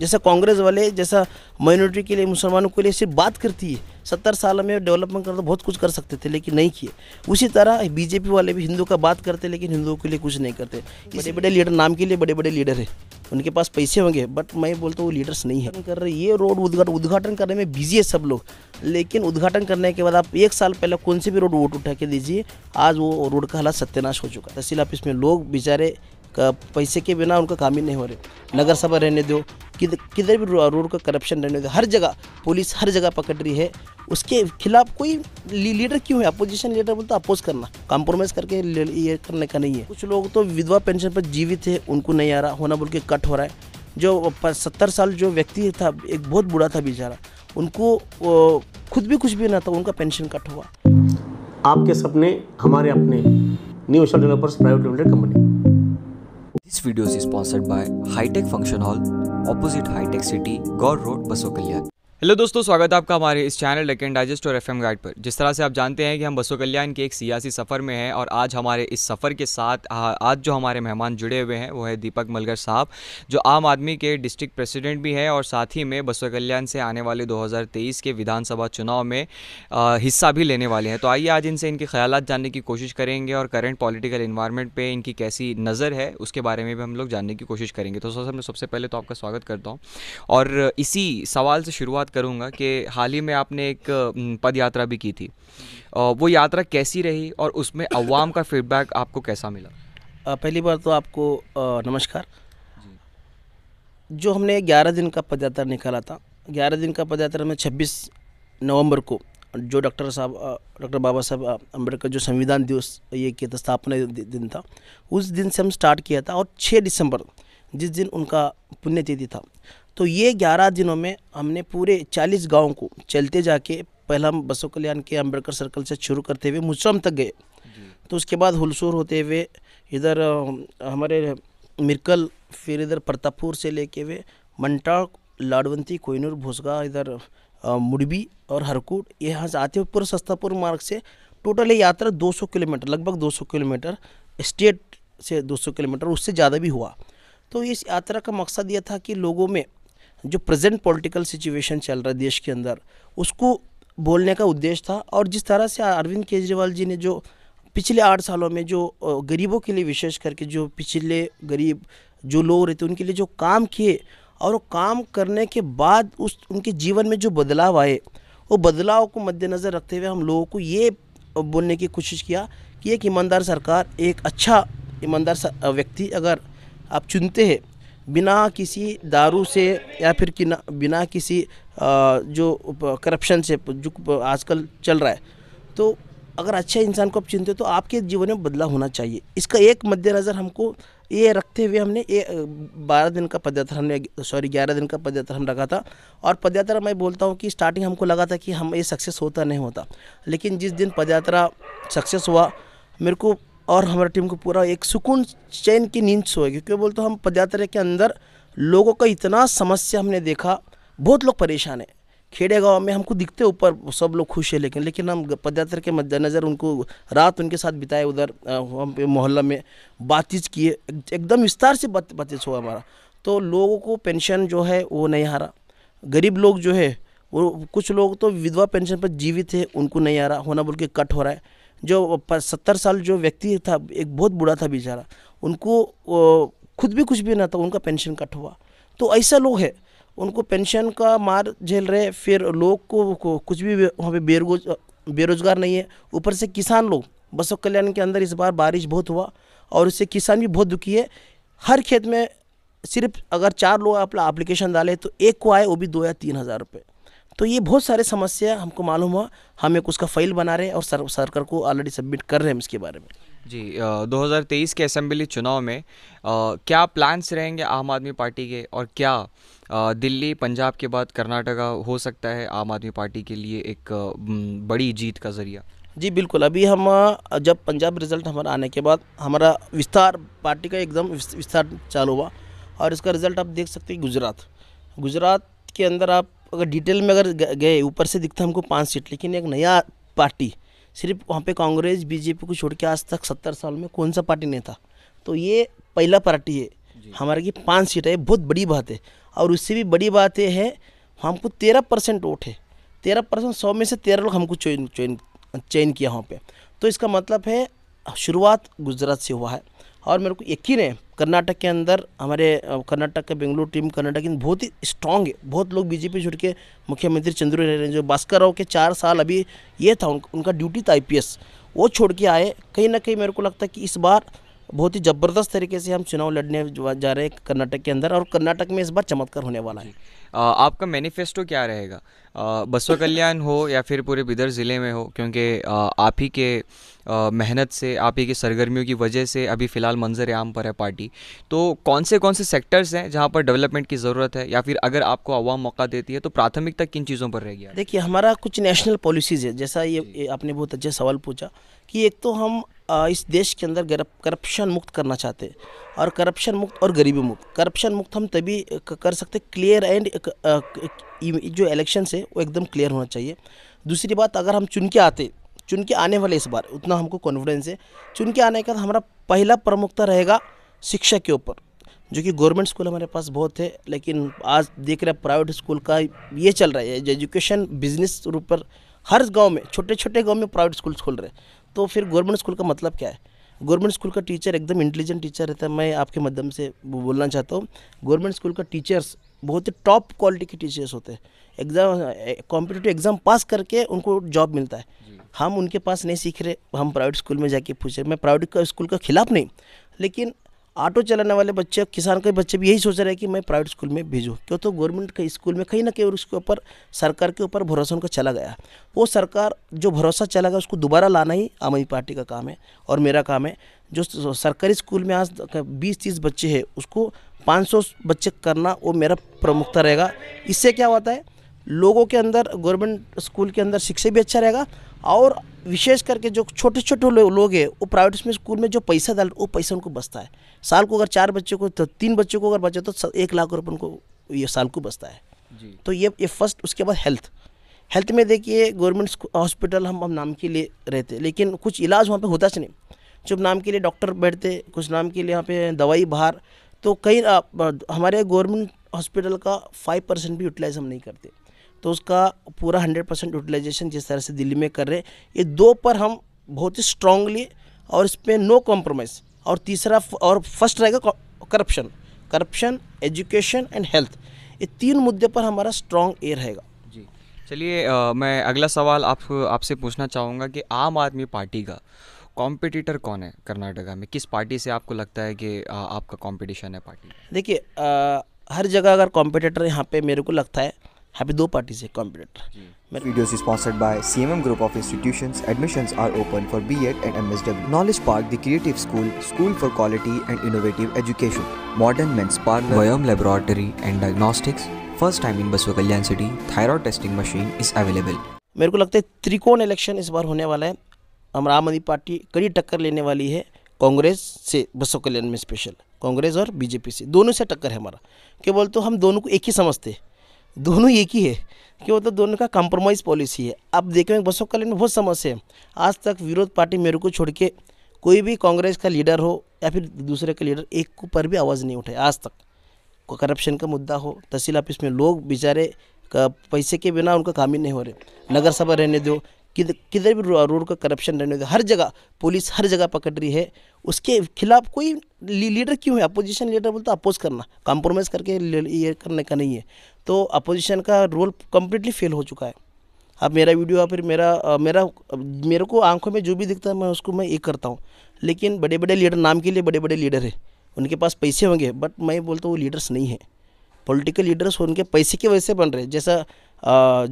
जैसा कांग्रेस वाले जैसा माइनॉरिटी के लिए मुसलमानों के लिए सिर्फ बात करती है सत्तर साल में डेवलपमेंट करते तो बहुत कुछ कर सकते थे लेकिन नहीं किए उसी तरह बीजेपी वाले भी हिंदू का बात करते लेकिन हिंदुओं के लिए कुछ नहीं करते बड़े बड़े लीडर नाम के लिए बड़े बड़े लीडर है उनके पास पैसे होंगे बट मैं बोलता हूँ वो लीडर्स नहीं है कर रहे ये रोड उद्घाटन उद्घाटन करने में बिजी है सब लोग लेकिन उद्घाटन करने के बाद आप एक साल पहले कौन से भी रोड वोट उठा के दीजिए आज वो रोड का हालात सत्यानाश हो चुका तहसील ऑफिस में लोग बेचारे पैसे के बिना उनका काम ही नहीं हो रहे नगर सभा रहने दो किधर भी रोड का करप्शन रहने दो हर जगह पुलिस हर जगह पकड़ रही है उसके खिलाफ कोई लीडर क्यों है अपोजिशन लीडर बोलता अपोज करना कॉम्प्रोमाइज करके ये करने का नहीं है कुछ लोग तो विधवा पेंशन पर जीवित है उनको नहीं आ रहा होना बोल के कट हो रहा है जो सत्तर साल जो व्यक्ति था एक बहुत बुरा था बेचारा उनको खुद भी कुछ भी ना था उनका पेंशन कट हुआ आपके सपने हमारे अपने new developers private limited company This video is sponsored by High Tech Function Hall, opposite High Tech City, God Road, Baso hello दोस्तों स्वागत है आपका हमारे इस चैनल लेकिन डाइजेस्ट और एफएम गाइड पर जिस तरह से आप जानते हैं कि हम बसो कल्याण के एक सियासी सफ़र में हैं और आज हमारे इस सफ़र के साथ आज जो हमारे मेहमान जुड़े हुए हैं वो है दीपक मलगर साहब जो आम आदमी के डिस्ट्रिक्ट प्रेसिडेंट भी हैं और साथ ही में बसो कल्याण से आने वाले दो के विधानसभा चुनाव में हिस्सा भी लेने वाले हैं तो आइए आज इनसे इनके ख्याल जानने की कोशिश करेंगे और करंट पॉलिटिकल इन्वायरमेंट पर इनकी कैसी नज़र है उसके बारे में भी हम लोग जानने की कोशिश करेंगे तो सर सबसे पहले तो आपका स्वागत करता हूँ और इसी सवाल से शुरुआत करूँगा कि हाल ही में आपने एक पद यात्रा भी की थी वो यात्रा कैसी रही और उसमें अवाम का फीडबैक आपको कैसा मिला पहली बार तो आपको नमस्कार जो हमने 11 दिन का पदयात्रा निकाला था 11 दिन का पदयात्रा में 26 नवंबर को जो डॉक्टर साहब डॉक्टर बाबा साहब अम्बेडकर जो संविधान दिवस ये किया था स्थापना दिन था उस दिन से हम स्टार्ट किया था और 6 दिसंबर जिस दिन उनका पुण्यतिथि था तो ये ग्यारह दिनों में हमने पूरे चालीस गाँव को चलते जाके पहला हम बसो कल्याण के अम्बेडकर सर्कल से शुरू करते हुए मुसरम तक गए तो उसके बाद हुलसूर होते हुए इधर हमारे मिर्कल फिर इधर प्रतापपुर से लेके हुए मंटा लाडवंती कोइनूर भोसगा इधर मुड़बी और हरकूट यहाँ से आते हुए पूरा सस्तापुर मार्ग से टोटल ये यात्रा 200 किलोमीटर लगभग 200 किलोमीटर स्टेट से 200 किलोमीटर उससे ज़्यादा भी हुआ तो इस यात्रा का मकसद ये था कि लोगों में जो प्रेजेंट पॉलिटिकल सिचुएशन चल रहा है देश के अंदर उसको बोलने का उद्देश्य था और जिस तरह से अरविंद केजरीवाल जी ने जो पिछले आठ सालों में जो गरीबों के लिए विशेष करके जो पिछले गरीब जो लोग रहते उनके लिए जो काम किए और वो काम करने के बाद उस उनके जीवन में जो बदलाव आए वो बदलाव को मद्देनज़र रखते हुए हम लोगों को ये बोलने की कोशिश किया कि एक ईमानदार सरकार एक अच्छा ईमानदार व्यक्ति अगर आप चुनते हैं बिना किसी दारू से या फिर कि बिना किसी जो करप्शन से जो आजकल चल रहा है तो अगर अच्छे इंसान को आप चुनते हो तो आपके जीवन में बदलाव होना चाहिए इसका एक मद्देनज़र हमको ये रखते हुए हमने ये बारह दिन का पदयात्रा हमने सॉरी ग्यारह दिन का पदयात्रा हम रखा था और पदयात्रा मैं बोलता हूँ कि स्टार्टिंग हमको लगा था कि हम ये सक्सेस होता नहीं होता लेकिन जिस दिन पदयात्रा सक्सेस हुआ मेरे को और हमारी टीम को पूरा एक सुकून चैन की नींद सोएगी क्योंकि बोलते हम पदयात्रा के अंदर लोगों का इतना समस्या हमने देखा बहुत लोग परेशान है खेड़े गाँव में हमको दिखते ऊपर सब लोग खुश है लेकिन लेकिन हम पदयात्रा के मद्देनज़र उनको रात उनके साथ बिताए उधर हम मोहल्ला में बातचीत किए एकदम विस्तार से बात बातचीत हुआ हमारा तो लोगों को पेंशन जो है वो नहीं हारा गरीब लोग जो है वो कुछ लोग तो विधवा पेंशन पर जीवित है उनको नहीं आ रहा होना बोल के कट हो रहा है जो सत्तर साल जो व्यक्ति था एक बहुत बुरा था बेचारा उनको खुद भी कुछ भी ना था उनका पेंशन कट हुआ तो ऐसा लोग है उनको पेंशन का मार झेल रहे फिर लोग को, को कुछ भी वहाँ पे बेरोज बेरोजगार नहीं है ऊपर से किसान लोग बसों कल्याण के अंदर इस बार बारिश बहुत हुआ और इससे किसान भी बहुत दुखी है हर खेत में सिर्फ अगर चार लोग अपना एप्लीकेशन डाले तो एक को आए वो भी दो या तीन हज़ार रुपये तो ये बहुत सारे समस्या हमको मालूम हुआ हम एक उसका फाइल बना रहे हैं और सर सरकार को ऑलरेडी सबमिट कर रहे हैं इसके बारे में जी दो के असेंबली चुनाव में आ, क्या प्लान्स रहेंगे आम आदमी पार्टी के और क्या आ, दिल्ली पंजाब के बाद कर्नाटका हो सकता है आम आदमी पार्टी के लिए एक बड़ी जीत का ज़रिया जी बिल्कुल अभी हम जब पंजाब रिजल्ट हमारा आने के बाद हमारा विस्तार पार्टी का एकदम विस्तार चालू हुआ और इसका रिज़ल्ट आप देख सकते हैं गुजरात गुजरात के अंदर आप अगर डिटेल में अगर गए ऊपर से दिखता हमको पाँच सीट लेकिन एक नया पार्टी सिर्फ वहाँ पे कांग्रेस बीजेपी को छोड़ के आज तक सत्तर साल में कौन सा पार्टी नहीं था तो ये पहला पार्टी है हमारे की पाँच सीट है बहुत बड़ी बात है और उससे भी बड़ी बात यह है हमको तेरह परसेंट वोट है तेरह परसेंट सौ में से तेरह लोग हमको चयन चयन चयन किया वहाँ पे तो इसका मतलब है शुरुआत गुजरात से हुआ है और मेरे को यकीन है कर्नाटक के अंदर हमारे कर्नाटक का बेंगलुरु टीम कर्नाटक बहुत ही स्ट्रांग है बहुत लोग बीजेपी छोड़ के मुख्यमंत्री चंद्रू रह रहे हैं जो भास्कर राव के चार साल अभी ये था उन, उनका ड्यूटी था आई वो छोड़ के आए कहीं ना कहीं मेरे को लगता है कि इस बार बहुत ही ज़बरदस्त तरीके से हम चुनाव लड़ने जा रहे हैं कर्नाटक के अंदर और कर्नाटक में इस बार चमत्कार होने वाला है आपका मैनिफेस्टो क्या रहेगा बसवा कल्याण हो या फिर पूरे बिदर ज़िले में हो क्योंकि आप ही के मेहनत से आप ही की सरगर्मियों की वजह से अभी फ़िलहाल मंजर आम पर है पार्टी तो कौन से कौन से सेक्टर्स हैं जहाँ पर डेवलपमेंट की ज़रूरत है या फिर अगर आपको आवाम मौका देती है तो प्राथमिकता किन चीज़ों पर रहेगी देखिए हमारा कुछ नेशनल पॉलिसीज़ है जैसा ये आपने बहुत अच्छा सवाल पूछा कि एक तो हम इस देश के अंदर करप्शन मुक्त करना चाहते हैं और करप्शन मुक्त और गरीबी मुक्त करप्शन मुक्त हम तभी कर सकते क्लियर एंड जो इलेक्शन है वो एकदम क्लियर होना चाहिए दूसरी बात अगर हम चुन के आते चुन के आने वाले इस बार उतना हमको कॉन्फिडेंस है चुन के आने के बाद हमारा पहला प्रमुखता रहेगा शिक्षा के ऊपर जो कि गवर्नमेंट स्कूल हमारे पास बहुत है लेकिन आज देख रहे हैं प्राइवेट स्कूल का ये चल रहा है एजुकेशन बिजनेस रूप पर हर गांव में छोटे छोटे गांव में प्राइवेट स्कूल खोल रहे हैं तो फिर गवर्नमेंट स्कूल का मतलब क्या है गवर्नमेंट स्कूल का टीचर एकदम इंटेलिजेंट टीचर रहता है मैं आपके माध्यम से बोलना चाहता हूँ गवर्नमेंट स्कूल का टीचर्स बहुत ही टॉप क्वालिटी के टीचर्स होते हैं एग्ज़ाम कॉम्पिटेटिव एग्ज़ाम पास करके उनको जॉब मिलता है हम उनके पास नहीं सीख रहे हम प्राइवेट स्कूल में जाके पूछ रहे मैं प्राइवेट स्कूल के खिलाफ नहीं लेकिन ऑटो चलाने वाले बच्चे किसान के बच्चे भी यही सोच रहे हैं कि मैं प्राइवेट स्कूल में भेजूँ क्यों तो गवर्नमेंट के स्कूल में कहीं ना कहीं उसके ऊपर सरकार के ऊपर भरोसा उनका चला गया वो सरकार जो भरोसा चला गया उसको दोबारा लाना ही आम आदमी पार्टी का काम है और मेरा काम है जो सरकारी स्कूल में आज बीस तीस बच्चे है उसको पाँच बच्चे करना वो मेरा प्रमुखता रहेगा इससे क्या होता है लोगों के अंदर गवर्नमेंट स्कूल के अंदर शिक्षा भी अच्छा रहेगा और विशेष करके जो छोटे छोटे लो, लोग हैं वो प्राइवेट में स्कूल में जो पैसा डाल वो पैसा उनको बचता है साल को अगर चार बच्चों को तो तीन बच्चों को अगर बचे तो एक लाख रुपये उनको ये साल को बचता है जी तो ये ये फर्स्ट उसके बाद हेल्थ हेल्थ में देखिए गवर्नमेंट हॉस्पिटल हम हम नाम के लिए रहते लेकिन कुछ इलाज वहाँ पर होता से नहीं चुप नाम के लिए डॉक्टर बैठते कुछ नाम के लिए यहाँ पे दवाई बाहर तो कई हमारे गवर्नमेंट हॉस्पिटल का फाइव परसेंट भी यूटिलाइज हम नहीं करते तो उसका पूरा हंड्रेड परसेंट यूटिलाइजेशन जिस तरह से दिल्ली में कर रहे ये दो पर हम बहुत ही स्ट्रांगली और इस पर नो कॉम्प्रोमाइज़ और तीसरा और फर्स्ट रहेगा corruption corruption education and health ये तीन मुद्दे पर हमारा स्ट्रॉन्ग ए रहेगा जी चलिए मैं अगला सवाल आप आपसे पूछना चाहूँगा कि आम आदमी पार्टी का कॉम्पिटिटर कौन है कर्नाटका में किस पार्टी से आपको लगता है कि आ, आपका कॉम्पिटिशन है पार्टी देखिए हर जगह अगर कॉम्पिटिटर यहाँ पे मेरे को लगता है यहाँ दो पार्टी से competitor video sponsored by CMM group of institutions admissions are open for BEd and MSW knowledge park the creative school school for quality and innovative education modern men's parlour Vayam laboratory and diagnostics first time in Basavakalyan city thyroid testing machine is available मेरे को लगता है त्रिकोण election इस बार होने वाला है हम आम आदमी पार्टी कड़ी टक्कर लेने वाली है कांग्रेस से बसव कल्याण में स्पेशल कांग्रेस और बीजेपी से दोनों से टक्कर है हमारा केवल बोलते तो हम दोनों को एक ही समझते हैं दोनों एक ही है क्यों मतलब दोनों का कॉम्प्रोमाइज़ पॉलिसी है अब देखें बसों कल्याण में बहुत समस्या है आज तक विरोध पार्टी मेरे को छोड़ के कोई भी कांग्रेस का लीडर हो या फिर दूसरे का लीडर एक को पर भी आवाज़ नहीं उठाए आज तक करप्शन का मुद्दा हो तहसील ऑफिस में लोग बेचारे पैसे के बिना उनका काम ही नहीं हो रहे नगर सभा रहने दो किधर भी रोड का करप्शन रहने हर जगह पुलिस हर जगह पकड़ रही है उसके खिलाफ कोई लीडर क्यों है अपोजिशन लीडर बोलता अपोज करना कॉम्प्रोमाइज़ करके ये करने का नहीं है तो अपोजिशन का रोल कम्प्लीटली फेल हो चुका है अब मेरा वीडियो या फिर मेरा मेरा मेरे को आंखों में जो भी दिखता है मैं उसको मैं एक करता हूँ लेकिन बड़े बड़े लीडर नाम के लिए बड़े बड़े लीडर है उनके पास पैसे होंगे बट मैं बोलता हूँ वो लीडर्स नहीं है पॉलिटिकल लीडर्स उनके पैसे की वजह से बन रहे जैसा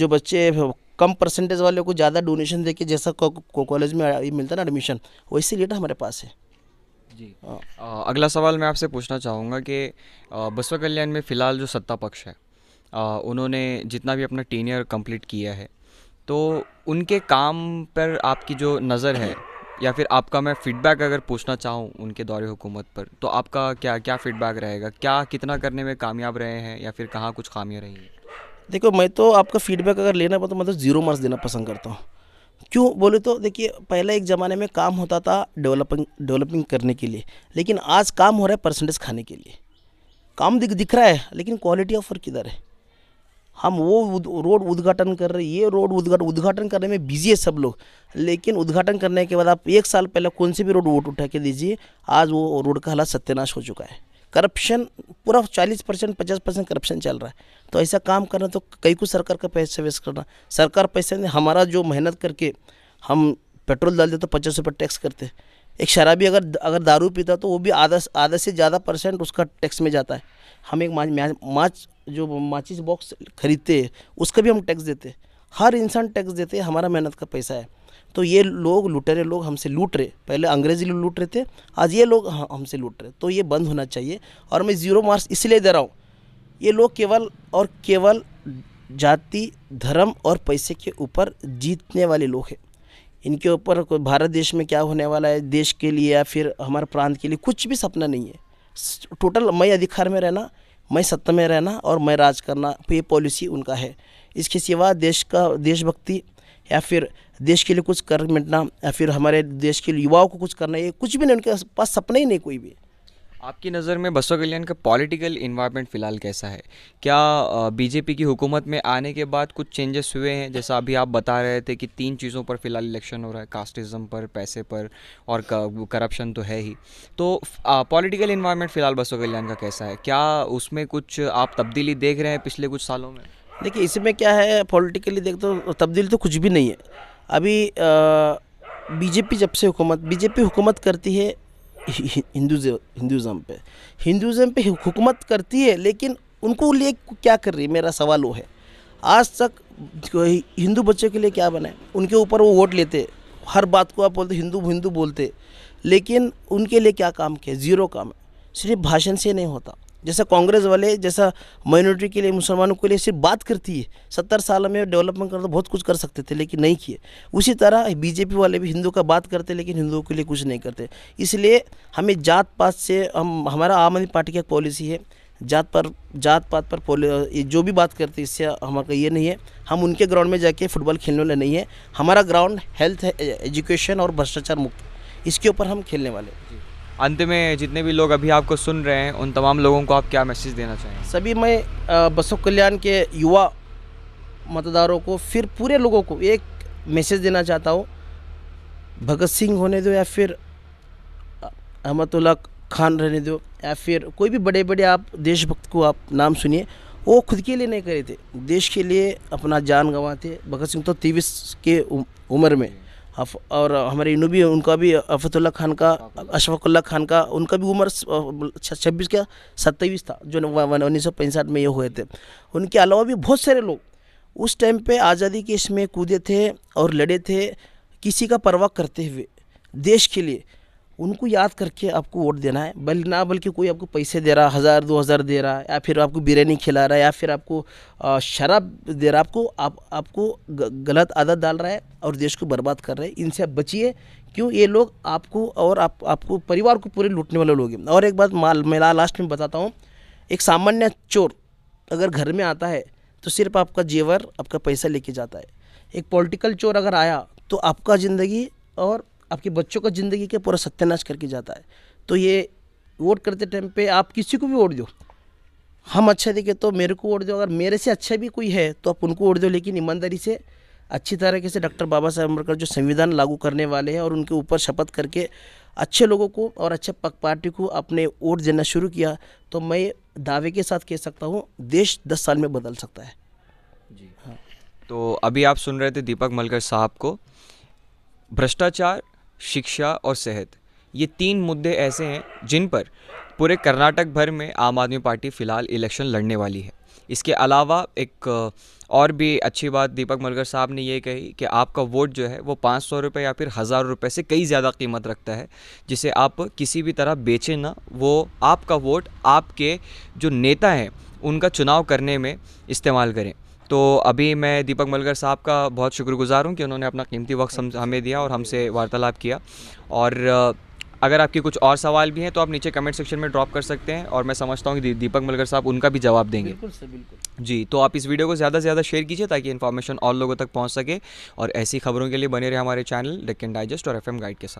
जो बच्चे कम परसेंटेज वाले को ज़्यादा डोनेशन दे के जैसा कॉलेज में मिलता ना एडमिशन वैसे डेटा हमारे पास है जी आ, हाँ। अगला सवाल मैं आपसे पूछना चाहूँगा कि बसवा कल्याण में फ़िलहाल जो सत्ता पक्ष है आ, उन्होंने जितना भी अपना टीन ईयर कम्प्लीट किया है तो उनके काम पर आपकी जो नज़र है या फिर आपका मैं फीडबैक अगर पूछना चाहूँ उनके दौरे हुकूमत पर तो आपका क्या क्या फीडबैक रहेगा क्या कितना करने में कामयाब रहे हैं या फिर कहाँ कुछ खामियाँ रही हैं देखो मैं तो आपका फीडबैक अगर लेना पड़ता तो मतलब ज़ीरो मार्क्स देना पसंद करता हूँ क्यों बोले तो देखिए पहले एक ज़माने में काम होता था डेवलपिंग डेवलपिंग करने के लिए लेकिन आज काम हो रहा है परसेंटेज खाने के लिए काम दिख दिख रहा है लेकिन क्वालिटी ऑफ वर्क किधर है हम वो उद, रोड उद्घाटन कर रहे ये रोड उद्घाटन उद्घाटन करने में बिजी है सब लोग लेकिन उद्घाटन करने के बाद आप एक साल पहले कौन से भी रोड वोट उठा के दीजिए आज वो रोड का हालात सत्यानाश हो चुका है करप्शन पूरा चालीस परसेंट पचास परसेंट करप्शन चल रहा है तो ऐसा काम करना तो कई को सरकार का पैसा वेस्ट करना सरकार पैसे नहीं हमारा जो मेहनत करके हम पेट्रोल डाल देते तो पचास रुपये टैक्स करते एक शराबी अगर अगर दारू पीता तो वो भी आधा आधा से ज़्यादा परसेंट उसका टैक्स में जाता है हम एक माच माच जो माचिस बॉक्स खरीदते हैं उसका भी हम टैक्स देते हैं हर इंसान टैक्स देते हैं हमारा मेहनत का पैसा है तो ये लोग लुटेरे लोग हमसे लूट रहे पहले अंग्रेजी लोग लूट रहे थे आज ये लोग हमसे लूट रहे तो ये बंद होना चाहिए और मैं ज़ीरो मार्क्स इसलिए दे रहा हूँ ये लोग केवल और केवल जाति धर्म और पैसे के ऊपर जीतने वाले लोग हैं इनके ऊपर भारत देश में क्या होने वाला है देश के लिए या फिर हमारे प्रांत के लिए कुछ भी सपना नहीं है टोटल मैं अधिकार में रहना मैं सत्ता में रहना और मैं राज करना ये पॉलिसी उनका है इसके सिवा देश का देशभक्ति या फिर देश के लिए कुछ कर मिटना या फिर हमारे देश के युवाओं को कुछ करना ये कुछ भी नहीं उनके पास सपना ही नहीं कोई भी आपकी नज़र में बसो कल्याण का पॉलिटिकल इन्वायरमेंट फ़िलहाल कैसा है क्या बीजेपी की हुकूमत में आने के बाद कुछ चेंजेस हुए हैं जैसा अभी आप बता रहे थे कि तीन चीज़ों पर फ़िलहाल इलेक्शन हो रहा है कास्टिज़्म पर पैसे पर और करप्शन तो है ही तो पॉलिटिकल इन्वायरमेंट फ़िलहाल बसो कल्याण का कैसा है क्या उसमें कुछ आप तब्दीली देख रहे हैं पिछले कुछ सालों में देखिए इसमें क्या है पॉलिटिकली देख तो तब्दीली तो कुछ भी नहीं है अभी बीजेपी जब से हुकूमत बीजेपी हुकूमत करती है हिंदुज़म हिंदूज़म पे हिंदुज़म पे हुकूमत करती है लेकिन उनको लिए क्या कर रही है मेरा सवाल वो है आज तक हिंदू बच्चों के लिए क्या बनाए उनके ऊपर वो वोट लेते हर बात को आप बोलते हिंदू हिंदू बोलते लेकिन उनके लिए क्या काम किया ज़ीरो काम है सिर्फ भाषण से नहीं होता जैसा कांग्रेस वाले जैसा माइनॉरिटी के लिए मुसलमानों के लिए सिर्फ बात करती है सत्तर साल में डेवलपमेंट करते तो बहुत कुछ कर सकते थे लेकिन नहीं किए उसी तरह बीजेपी वाले भी हिंदू का बात करते लेकिन हिंदुओं के लिए कुछ नहीं करते इसलिए हमें जात पात से हम हमारा आम आदमी पार्टी की पॉलिसी है जात पर जात पात पर ये जो भी बात करते इससे हमारा ये नहीं है हम उनके ग्राउंड में जाके फुटबॉल खेलने वाले नहीं है हमारा ग्राउंड हेल्थ एजुकेशन और भ्रष्टाचार मुक्त इसके ऊपर हम खेलने वाले अंत में जितने भी लोग अभी आपको सुन रहे हैं उन तमाम लोगों को आप क्या मैसेज देना चाहेंगे सभी मैं बसो कल्याण के युवा मतदारों को फिर पूरे लोगों को एक मैसेज देना चाहता हूँ भगत सिंह होने दो या फिर अहमदुल्ला खान रहने दो या फिर कोई भी बड़े बड़े आप देशभक्त को आप नाम सुनिए वो खुद के लिए नहीं करे थे देश के लिए अपना जान गंवाते भगत सिंह तो तेईस के उम्र में और हमारे इनू भी उनका भी अफतुल्ला खान का अशफाकुल्ला खान का उनका भी उम्र छब्बीस का सत्ताईस था जो उन्नीस सौ पैंसठ में ये हुए थे उनके अलावा भी बहुत सारे लोग उस टाइम पे आज़ादी के इसमें कूदे थे और लड़े थे किसी का परवाह करते हुए देश के लिए उनको याद करके आपको वोट देना है बल ना बल्कि कोई आपको पैसे दे रहा हज़ार दो हज़ार दे रहा है या फिर आपको बिरयानी खिला रहा है या फिर आपको शराब दे रहा है आपको आप आपको गलत आदत डाल रहा है और देश को बर्बाद कर रहे हैं इनसे आप बचिए क्यों ये लोग आपको और आप आपको परिवार को पूरे लूटने वाले लोग हैं और एक बात माल मैं लास्ट में बताता हूँ एक सामान्य चोर अगर घर में आता है तो सिर्फ आपका जेवर आपका पैसा लेके जाता है एक पॉलिटिकल चोर अगर आया तो आपका ज़िंदगी और आपके बच्चों का ज़िंदगी का पूरा सत्यानाश करके जाता है तो ये वोट करते टाइम पे आप किसी को भी वोट दो हम अच्छा देखे तो मेरे को वोट दो अगर मेरे से अच्छा भी कोई है तो आप उनको वोट दो लेकिन ईमानदारी से अच्छी तरीके से डॉक्टर बाबा साहेब अम्बेडकर जो संविधान लागू करने वाले हैं और उनके ऊपर शपथ करके अच्छे लोगों को और अच्छे पक पार्टी को अपने वोट देना शुरू किया तो मैं दावे के साथ कह सकता हूँ देश दस साल में बदल सकता है जी हाँ तो अभी आप सुन रहे थे दीपक मलकर साहब को भ्रष्टाचार शिक्षा और सेहत ये तीन मुद्दे ऐसे हैं जिन पर पूरे कर्नाटक भर में आम आदमी पार्टी फ़िलहाल इलेक्शन लड़ने वाली है इसके अलावा एक और भी अच्छी बात दीपक मलगर साहब ने ये कही कि आपका वोट जो है वो पाँच सौ रुपये या फिर हज़ार रुपये से कई ज़्यादा कीमत रखता है जिसे आप किसी भी तरह बेचें ना वो आपका वोट आपके जो नेता हैं उनका चुनाव करने में इस्तेमाल करें तो अभी मैं दीपक मलगर साहब का बहुत शुक्रगुजार हूँ कि उन्होंने अपना कीमती वक्त हमें दिया और हमसे वार्तालाप किया और अगर आपके कुछ और सवाल भी हैं तो आप नीचे कमेंट सेक्शन में ड्रॉप कर सकते हैं और मैं समझता हूँ कि दीपक मलगर साहब उनका भी जवाब देंगे बिल्कुल से बिल्कुल जी तो आप इस वीडियो को ज़्यादा से ज़्यादा शेयर कीजिए ताकि इन्फॉर्मेशन और लोगों तक पहुँच सके और ऐसी खबरों के लिए बने रहे हमारे चैनल डेक्कन डाइजेस्ट और एफ गाइड के साथ